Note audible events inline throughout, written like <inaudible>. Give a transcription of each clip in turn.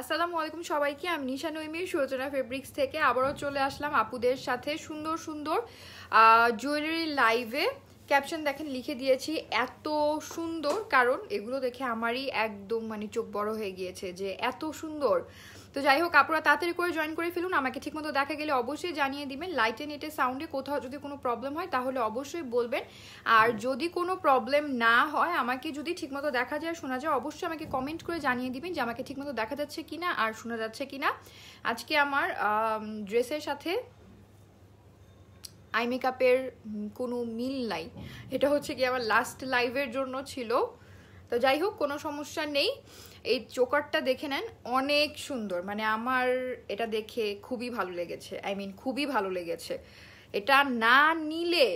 আসসালামু আলাইকুম সবাইকে আমি নিশা নৈমি সুরচনা ফেব্রিক্স থেকে আবারও চলে আসলাম আপুদের সাথে সুন্দর সুন্দর জুয়েলারি লাইভে ক্যাপশন দেখেন লিখে দিয়েছি এত সুন্দর কারণ এগুলো দেখে আমারই একদম মানে চোখ বড় হয়ে গিয়েছে যে এত সুন্দর তো যাই হোক আপনারা তাড়াতাড়ি করে জয়েন করে ফেলুন আমাকে ঠিকমতো দেখা গেলে অবশ্যই জানিয়ে দিবেন লাইটে নেটে সাউন্ডে কোথাও যদি কোনো প্রবলেম হয় তাহলে অবশ্যই বলবেন আর যদি কোনো প্রবলেম না হয় আমাকে যদি ঠিকমতো দেখা যায় শোনা যায় অবশ্যই আমাকে কমেন্ট করে জানিয়ে দিবেন যে আমাকে ঠিকমতো দেখা যাচ্ছে কি না আর শোনা যাচ্ছে কি না আজকে আমার ড্রেসের সাথে আই মেকআপের কোনো মিল নাই এটা হচ্ছে কি আমার লাস্ট লাইভের জন্য ছিল তো যাই হোক কোনো সমস্যা নেই এই চোকারটা দেখে নেন অনেক সুন্দর মানে আমার এটা দেখে খুবই ভালো লেগেছে আই মিন খুবই ভালো লেগেছে এটা না নিলে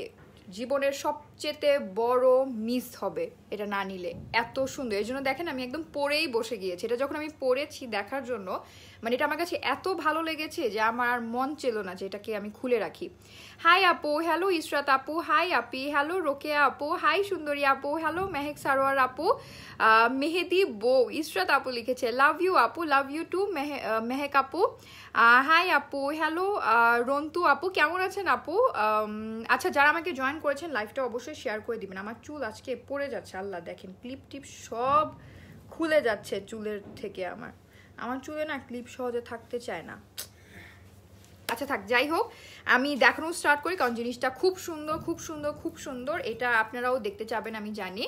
জীবনের সব চেতে বড় মিস হবে এটা না নিলে এত সুন্দর এই জন্য দেখেন আমি একদম পরেই বসে গিয়েছি এটা যখন আমি পরেছি দেখার জন্য মানে এটা আমার কাছে এত ভালো লেগেছে যে আমার আর মন চেল না যে এটাকে আমি খুলে রাখি হাই আপু হ্যালো ইসরাত আপু হাই আপি হ্যালো রোকেয়া আপু হাই সুন্দরী আপু হ্যালো মেহেক সারোয়ার আপু মেহেদি বউ ইসরাত আপু লিখেছে লাভ ইউ আপু লাভ ইউ টু মেহে মেহেক আপু হাই আপু হ্যালো রন্তু আপু কেমন আছেন আপু আচ্ছা যারা আমাকে জয়েন করেছেন লাইফটা অবশ্যই অবশ্যই শেয়ার করে দিবেন আমার চুল আজকে পড়ে যাচ্ছে আল্লাহ দেখেন ক্লিপ টিপ সব খুলে যাচ্ছে চুলের থেকে আমার আমার চুলে না ক্লিপ সহজে থাকতে চায় না আচ্ছা থাক যাই হোক আমি দেখানো স্টার্ট করি কারণ জিনিসটা খুব সুন্দর খুব সুন্দর খুব সুন্দর এটা আপনারাও দেখতে চাবেন আমি জানি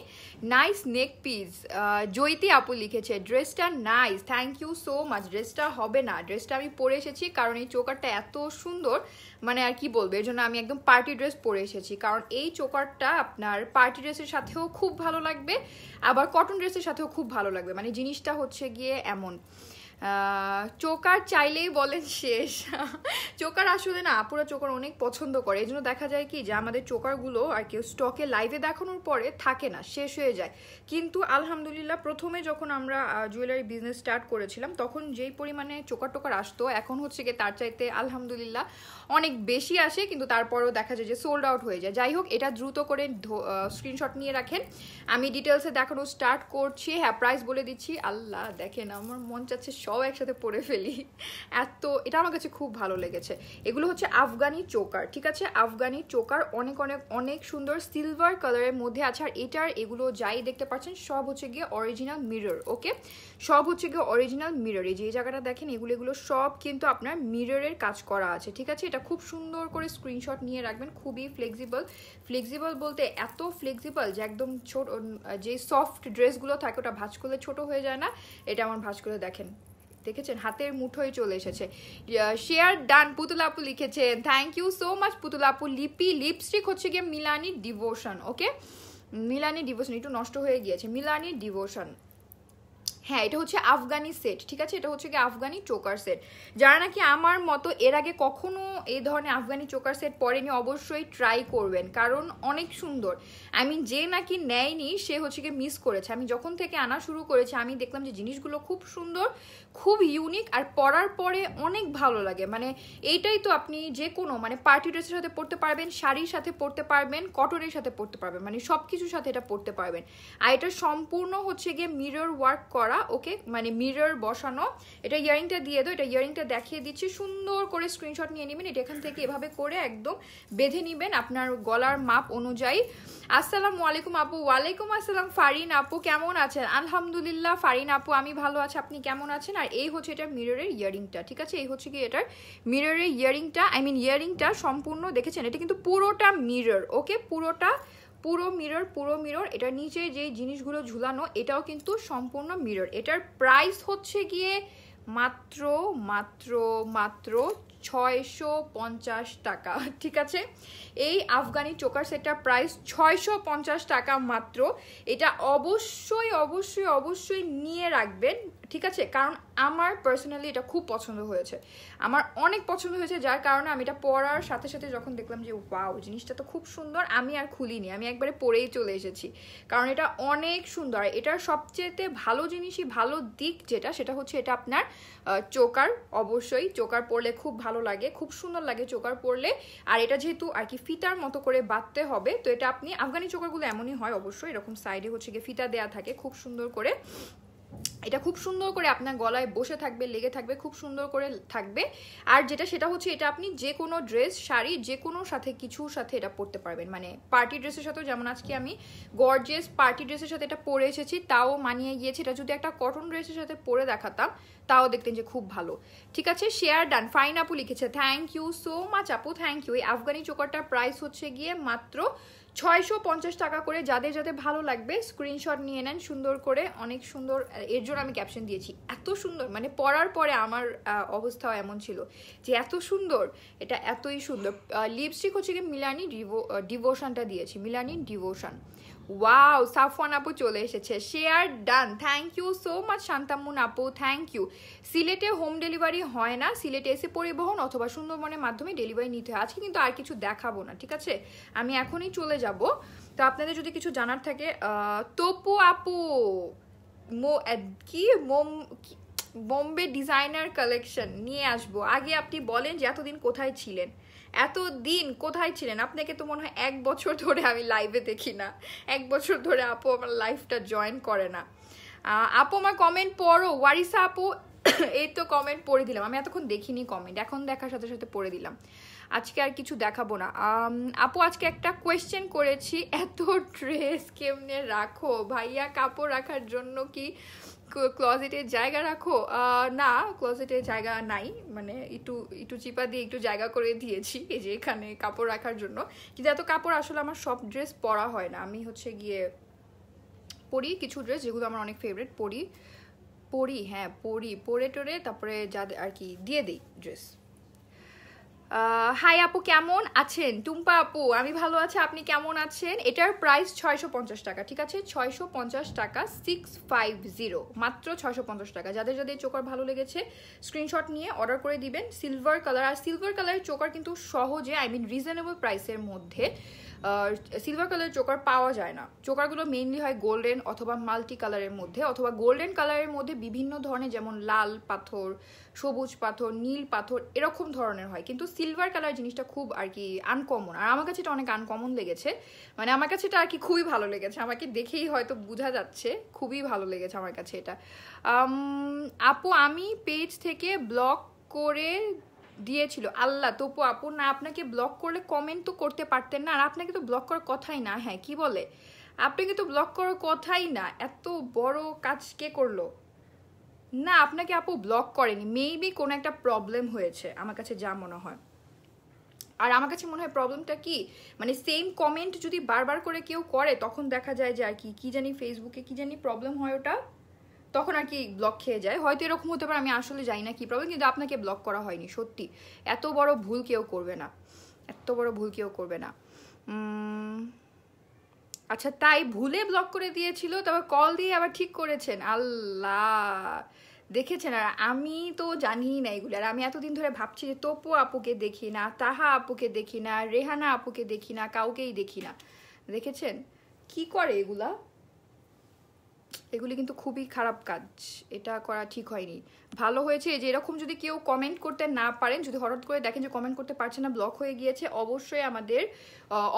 নাইস নেক পিস জৈতি আপু লিখেছে ড্রেসটা nice thank you so much ড্রেসটা হবে না ড্রেসটা আমি পরে এসেছি কারণ এই চোকারটা এত সুন্দর মানে আর কি বলবো এর জন্য আমি একদম পার্টি ড্রেস পরে এসেছি কারণ এই চোকারটা আপনার পার্টি ড্রেসের সাথেও খুব ভালো লাগবে আবার কটন ড্রেসের সাথেও খুব ভালো লাগবে মানে জিনিসটা হচ্ছে গিয়ে এমন চোকার চাইলেই বলেন শেষ <laughs> চোকার আসলে না আপুরা চোকার অনেক পছন্দ করে এই জন্য দেখা যায় কি যে আমাদের চোকারগুলো আর কেউ স্টকে লাইভে দেখানোর পরে থাকে না শেষ হয়ে যায় কিন্তু আলহামদুলিল্লাহ প্রথমে যখন আমরা জুয়েলারি বিজনেস স্টার্ট করেছিলাম তখন যেই পরিমাণে চোকার টোকার আসতো এখন হচ্ছে কি তার চাইতে আলহামদুলিল্লাহ অনেক বেশি আসে কিন্তু তারপরেও দেখা যায় যে সোল্ড আউট হয়ে যায় যাই হোক এটা দ্রুত করে স্ক্রিনশট নিয়ে রাখেন আমি ডিটেলসে দেখানো স্টার্ট করছি হ্যাঁ প্রাইস বলে দিচ্ছি আল্লাহ দেখেন আমার মন চাচ্ছে সব একসাথে পরে ফেলি এত এটা আমার কাছে খুব ভালো লেগেছে এগুলো হচ্ছে আফগানি চোকার ঠিক আছে আফগানি চোকার অনেক অনেক অনেক সুন্দর সিলভার কালারের মধ্যে আছে আর এটার এগুলো যাই দেখতে পাচ্ছেন সব হচ্ছে গিয়ে অরিজিনাল মিরর ওকে সব হচ্ছে গিয়ে অরিজিনাল মিরর এই যে জায়গাটা দেখেন এগুলো এগুলো সব কিন্তু আপনার মিররের কাজ করা আছে ঠিক আছে এটা খুব সুন্দর করে স্ক্রিনশট নিয়ে রাখবেন খুবই ফ্লেক্সিবল ফ্লেক্সিবল বলতে এত ফ্লেক্সিবল যে একদম ছোট যে সফট ড্রেসগুলো থাকে ওটা ভাজ করলে ছোট হয়ে যায় না এটা আমার ভাজ করে দেখেন দেখেছেন হাতের মুঠোয় চলে এসেছে শেয়ার ডান পুতুলাপু লিখেছেন থ্যাংক ইউ সো মাচ পুতুলাপু লিপি লিপস্টিক হচ্ছে গিয়ে মিলানি ডিভোশন ওকে মিলানি ডিভোশন একটু নষ্ট হয়ে গিয়েছে মিলানি ডিভোশন হ্যাঁ এটা হচ্ছে আফগানি সেট ঠিক আছে এটা হচ্ছে কি আফগানি চোকার সেট যারা নাকি আমার মতো এর আগে কখনো এই ধরনের আফগানি চোকার সেট পরেনি অবশ্যই ট্রাই করবেন কারণ অনেক সুন্দর আই মিন যে নাকি নেয়নি সে হচ্ছে কি মিস করেছে আমি যখন থেকে আনা শুরু করেছি আমি দেখলাম যে জিনিসগুলো খুব সুন্দর খুব ইউনিক আর পরার পরে অনেক ভালো লাগে মানে এইটাই তো আপনি যে কোনো মানে পার্টি ড্রেসের সাথে পড়তে পারবেন শাড়ির সাথে পরতে পারবেন কটনের সাথে পরতে পারবেন মানে সব কিছুর সাথে এটা পরতে পারবেন আর এটা সম্পূর্ণ হচ্ছে গিয়ে মিরর ওয়ার্ক করা ওকে মানে মিরর বসানো এটা ইয়ারিংটা দিয়ে দাও এটা ইয়ারিংটা দেখিয়ে দিচ্ছি সুন্দর করে স্ক্রিনশট নিয়ে নেবেন এটা এখান থেকে এভাবে করে একদম বেঁধে নেবেন আপনার গলার মাপ অনুযায়ী আসসালামু আলাইকুম আপু ওয়ালাইকুম আসসালাম ফারিন আপু কেমন আছেন আলহামদুলিল্লাহ ফারিন আপু আমি ভালো আছি আপনি কেমন আছেন আর এই হচ্ছে এটা মিররের ইয়ারিংটা ঠিক আছে এই হচ্ছে কি এটার মিররের ইয়ারিংটা আই মিন ইয়ারিংটা সম্পূর্ণ দেখেছেন এটা কিন্তু পুরোটা মিরর ওকে পুরোটা পুরো মিরর পুরো মিরর এটা নিচে যে জিনিসগুলো ঝুলানো এটাও কিন্তু সম্পূর্ণ মিরর এটার প্রাইস হচ্ছে গিয়ে মাত্র মাত্র মাত্র ছয়শো পঞ্চাশ টাকা <laughs> ঠিক আছে এই আফগানি চোকার সেটটার প্রাইস ছয়শো পঞ্চাশ টাকা মাত্র এটা অবশ্যই অবশ্যই অবশ্যই নিয়ে রাখবেন ঠিক আছে কারণ আমার পার্সোনালি এটা খুব পছন্দ হয়েছে আমার অনেক পছন্দ হয়েছে যার কারণে আমি এটা পড়ার সাথে সাথে যখন দেখলাম যে ওয়াও জিনিসটা তো খুব সুন্দর আমি আর খুলিনি আমি একবারে পরেই চলে এসেছি কারণ এটা অনেক সুন্দর এটার সবচেয়েতে ভালো জিনিসই ভালো দিক যেটা সেটা হচ্ছে এটা আপনার চোকার অবশ্যই চোকার পরলে খুব ভালো লাগে খুব সুন্দর লাগে চোকার পরলে আর এটা যেহেতু আর কি ফিতার মতো করে বাঁধতে হবে তো এটা আপনি আফগানি চোকারগুলো এমনই হয় অবশ্যই এরকম সাইডে হচ্ছে গিয়ে ফিতা দেওয়া থাকে খুব সুন্দর করে এটা খুব সুন্দর করে আপনার গলায় বসে থাকবে লেগে থাকবে খুব সুন্দর করে থাকবে আর যেটা সেটা হচ্ছে এটা আপনি যে কোনো ড্রেস শাড়ি যে কোনো সাথে কিছুর সাথে এটা পরতে পারবেন মানে পার্টি ড্রেসের সাথেও যেমন আজকে আমি গর্জেস পার্টি ড্রেসের সাথে এটা পরে এসেছি তাও মানিয়ে গিয়েছি এটা যদি একটা কটন ড্রেসের সাথে পরে দেখাতাম তাও দেখতেন যে খুব ভালো ঠিক আছে শেয়ার ডান ফাইন আপু লিখেছে থ্যাংক ইউ সো মাচ আপু থ্যাংক ইউ এই আফগানি চোকারটার প্রাইস হচ্ছে গিয়ে মাত্র ছয়শো পঞ্চাশ টাকা করে যাদের যাদের ভালো লাগবে স্ক্রিনশট নিয়ে নেন সুন্দর করে অনেক সুন্দর এর জন্য আমি ক্যাপশন দিয়েছি এত সুন্দর মানে পড়ার পরে আমার অবস্থাও এমন ছিল যে এত সুন্দর এটা এতই সুন্দর লিপস্টিক হচ্ছে কি মিলানি ডিভো ডিভোশনটা দিয়েছি মিলানি ডিভোশন ওয়াও সাফওয়ান আপু চলে এসেছে share done thank you so much Shantamun আপু থ্যাংক ইউ সিলেটে হোম ডেলিভারি হয় না সিলেটে এসে পরিবহন অথবা সুন্দরবনের মাধ্যমে ডেলিভারি নিতে হয় আজকে কিন্তু আর কিছু দেখাবো না ঠিক আছে আমি এখনই চলে যাব তো আপনাদের যদি কিছু জানার থাকে তপু আপু মো কি মোম বোম্বে ডিজাইনার কালেকশন নিয়ে আসবো আগে আপনি বলেন যে এতদিন কোথায় ছিলেন এত দিন কোথায় ছিলেন আপনাকে তো মনে হয় এক বছর ধরে আমি লাইভে দেখি না এক বছর ধরে আপু আমার লাইফটা জয়েন করে না আপু আমার কমেন্ট পড়ো ওয়ারিসা আপু <coughs> এই তো কমেন্ট পড়ে দিলাম আমি এতক্ষণ দেখিনি কমেন্ট এখন দেখার সাথে সাথে পড়ে দিলাম আজকে আর কিছু দেখাবো না আপু আজকে একটা কোয়েশ্চেন করেছি এত ড্রেস <laughs> কেমনে রাখো ভাইয়া কাপড় রাখার জন্য কি ক্লজেটে জায়গা রাখো না ক্লজেটে জায়গা নাই মানে একটু একটু চিপা দিয়ে একটু জায়গা করে দিয়েছি <laughs> এই যে এখানে কাপড় রাখার জন্য কিন্তু এত কাপড় আসলে আমার সব ড্রেস পরা হয় না আমি হচ্ছে গিয়ে পরি কিছু ড্রেস যেগুলো আমার অনেক ফেভারিট পরি পরি হ্যাঁ পরি পরে টরে তারপরে যাদের আর কি দিয়ে দিই ড্রেস হাই আপু কেমন আছেন টুম্পা আপু আমি ভালো আছি আপনি কেমন আছেন এটার প্রাইস ছয়শো পঞ্চাশ টাকা ঠিক আছে ছয়শো পঞ্চাশ টাকা সিক্স ফাইভ জিরো মাত্র ছয়শো পঞ্চাশ টাকা যাদের যাদের চোকার ভালো লেগেছে স্ক্রিনশট নিয়ে অর্ডার করে দিবেন সিলভার কালার আর সিলভার কালারের চোকার কিন্তু সহজে আই মিন রিজনেবল প্রাইসের মধ্যে সিলভার কালারের চোকার পাওয়া যায় না চোকারগুলো মেইনলি হয় গোল্ডেন অথবা মাল্টি কালারের মধ্যে অথবা গোল্ডেন কালারের মধ্যে বিভিন্ন ধরনের যেমন লাল পাথর সবুজ পাথর নীল পাথর এরকম ধরনের হয় কিন্তু সিলভার কালার জিনিসটা খুব আর কি আনকমন আর আমার কাছে এটা অনেক আনকমন লেগেছে মানে আমার কাছে এটা আর কি খুবই ভালো লেগেছে আমাকে দেখেই হয়তো বোঝা যাচ্ছে খুবই ভালো লেগেছে আমার কাছে এটা আপু আমি পেজ থেকে ব্লক করে দিয়েছিল আল্লাহ তপু আপু না আপনাকে ব্লক করলে কমেন্ট তো করতে পারতেন না আর আপনাকে তো ব্লক করার কথাই না হ্যাঁ কি বলে আপনাকে তো ব্লক করার কথাই না এত বড় কাজ কে করলো না আপনাকে আপু ব্লক করেনি মেবি কোনো একটা প্রবলেম হয়েছে আমার কাছে যা মনে হয় আর আমার কাছে মনে হয় প্রবলেমটা কি মানে সেম কমেন্ট যদি বারবার করে কেউ করে তখন দেখা যায় যে আর কি কী জানি ফেসবুকে কী জানি প্রবলেম হয় ওটা তখন আর কি ব্লক খেয়ে যায় হয়তো এরকম হতে পারে আমি আসলে যাই না কি প্রবলেম কিন্তু আপনাকে ব্লক করা হয়নি সত্যি এত বড় ভুল কেউ করবে না এত বড় ভুল কেউ করবে না আচ্ছা তাই ভুলে ব্লক করে দিয়েছিল তবে কল দিয়ে আবার ঠিক করেছেন আল্লাহ দেখেছেন আর আমি তো জানি না এগুলো আর আমি এতদিন ধরে ভাবছি যে তপু আপুকে দেখি না তাহা আপুকে দেখি না রেহানা আপুকে দেখি না কাউকেই দেখি না দেখেছেন কি করে এগুলা এগুলি কিন্তু খুবই খারাপ কাজ এটা করা ঠিক হয়নি ভালো হয়েছে যে এরকম যদি কেউ কমেন্ট করতে না পারেন যদি হঠাৎ করে দেখেন যে কমেন্ট করতে পারছে না ব্লক হয়ে গিয়েছে অবশ্যই আমাদের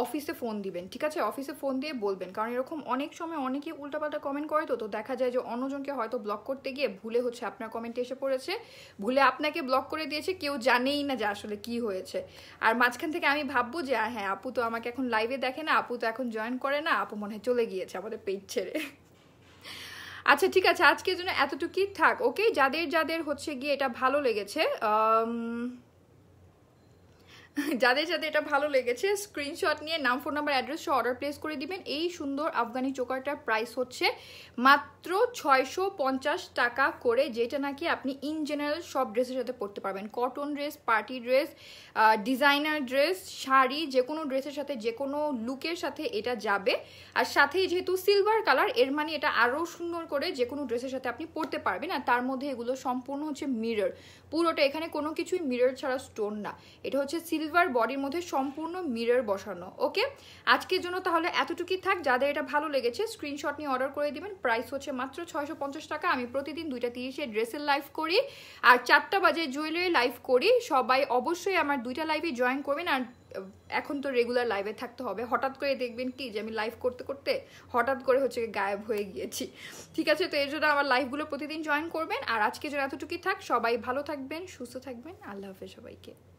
অফিসে ফোন দিবেন ঠিক আছে অফিসে ফোন দিয়ে বলবেন কারণ এরকম অনেক সময় অনেকেই উল্টাপাল্টা কমেন্ট করে তো তো দেখা যায় যে অন্যজনকে হয়তো ব্লক করতে গিয়ে ভুলে হচ্ছে আপনার কমেন্টে এসে পড়েছে ভুলে আপনাকে ব্লক করে দিয়েছে কেউ জানেই না যে আসলে কি হয়েছে আর মাঝখান থেকে আমি ভাববো যে হ্যাঁ আপু তো আমাকে এখন লাইভে দেখে না আপু তো এখন জয়েন করে না আপু মনে হয় চলে গিয়েছে আমাদের পেজ ছেড়ে আচ্ছা ঠিক আছে আজকের জন্য এতটুকুই থাক ওকে যাদের যাদের হচ্ছে গিয়ে এটা ভালো লেগেছে যাদের যাদের এটা ভালো লেগেছে স্ক্রিনশট নিয়ে নাম ফোন নাম্বার অ্যাড্রেস সহ অর্ডার প্লেস করে দিবেন এই সুন্দর আফগানি চোকারটার প্রাইস হচ্ছে মাত্র ছয়শো টাকা করে যেটা নাকি আপনি ইন জেনারেল সব ড্রেসের সাথে পরতে পারবেন cotton dress party dress designer dress sari যে কোনো ড্রেসের সাথে যে কোনো লুকের সাথে এটা যাবে আর সাথেই যেহেতু সিলভার কালার এর মানে এটা আরও সুন্দর করে যে কোনো ড্রেসের সাথে আপনি পরতে পারবেন আর তার মধ্যে এগুলো সম্পূর্ণ হচ্ছে মিরর পুরোটা এখানে কোনো কিছুই মিরর ছাড়া স্টোন না এটা হচ্ছে সিল সিলভার বডির মধ্যে সম্পূর্ণ মিরর বসানো ওকে আজকের জন্য তাহলে এতটুকুই থাক যাদের এটা ভালো লেগেছে স্ক্রিনশট নিয়ে অর্ডার করে দিবেন প্রাইস হচ্ছে মাত্র ছয়শো টাকা আমি প্রতিদিন দুইটা তিরিশে ড্রেসের লাইভ করি আর চারটা বাজে জুয়েলারি লাইভ করি সবাই অবশ্যই আমার দুইটা লাইভে জয়েন করবেন আর এখন তো রেগুলার লাইভে থাকতে হবে হঠাৎ করে দেখবেন কি যে আমি লাইভ করতে করতে হঠাৎ করে হচ্ছে গায়েব হয়ে গিয়েছি ঠিক আছে তো এর জন্য আমার লাইভগুলো প্রতিদিন জয়েন করবেন আর আজকে যেন এতটুকুই থাক সবাই ভালো থাকবেন সুস্থ থাকবেন আল্লাহ হাফেজ সবাইকে